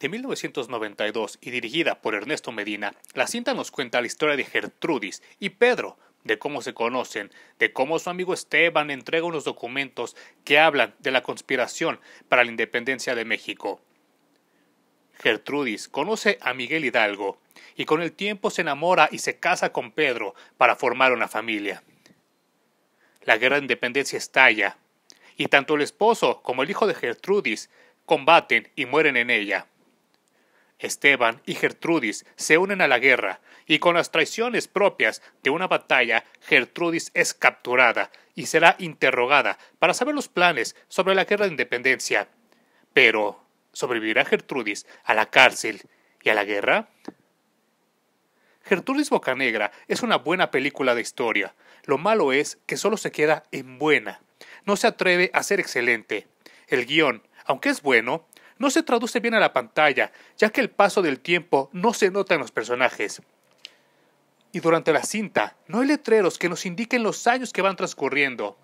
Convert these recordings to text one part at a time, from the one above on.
de 1992 y dirigida por Ernesto Medina, la cinta nos cuenta la historia de Gertrudis y Pedro, de cómo se conocen, de cómo su amigo Esteban entrega unos documentos que hablan de la conspiración para la independencia de México. Gertrudis conoce a Miguel Hidalgo y con el tiempo se enamora y se casa con Pedro para formar una familia. La guerra de independencia estalla y tanto el esposo como el hijo de Gertrudis combaten y mueren en ella. Esteban y Gertrudis se unen a la guerra, y con las traiciones propias de una batalla, Gertrudis es capturada y será interrogada para saber los planes sobre la guerra de independencia. Pero, ¿sobrevivirá Gertrudis a la cárcel y a la guerra? Gertrudis Bocanegra es una buena película de historia. Lo malo es que solo se queda en buena. No se atreve a ser excelente. El guión, aunque es bueno, no se traduce bien a la pantalla, ya que el paso del tiempo no se nota en los personajes. Y durante la cinta, no hay letreros que nos indiquen los años que van transcurriendo.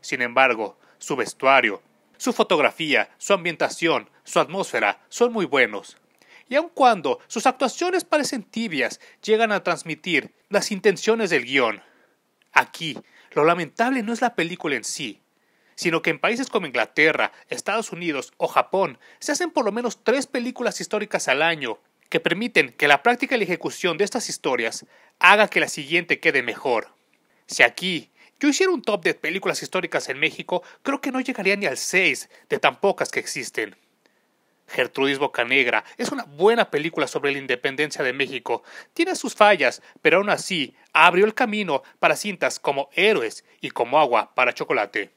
Sin embargo, su vestuario, su fotografía, su ambientación, su atmósfera son muy buenos. Y aun cuando sus actuaciones parecen tibias, llegan a transmitir las intenciones del guión. Aquí, lo lamentable no es la película en sí, sino que en países como Inglaterra, Estados Unidos o Japón se hacen por lo menos tres películas históricas al año que permiten que la práctica y la ejecución de estas historias haga que la siguiente quede mejor. Si aquí yo hiciera un top de películas históricas en México, creo que no llegaría ni al 6 de tan pocas que existen. Gertrudis Bocanegra es una buena película sobre la independencia de México. Tiene sus fallas, pero aún así abrió el camino para cintas como Héroes y como Agua para Chocolate.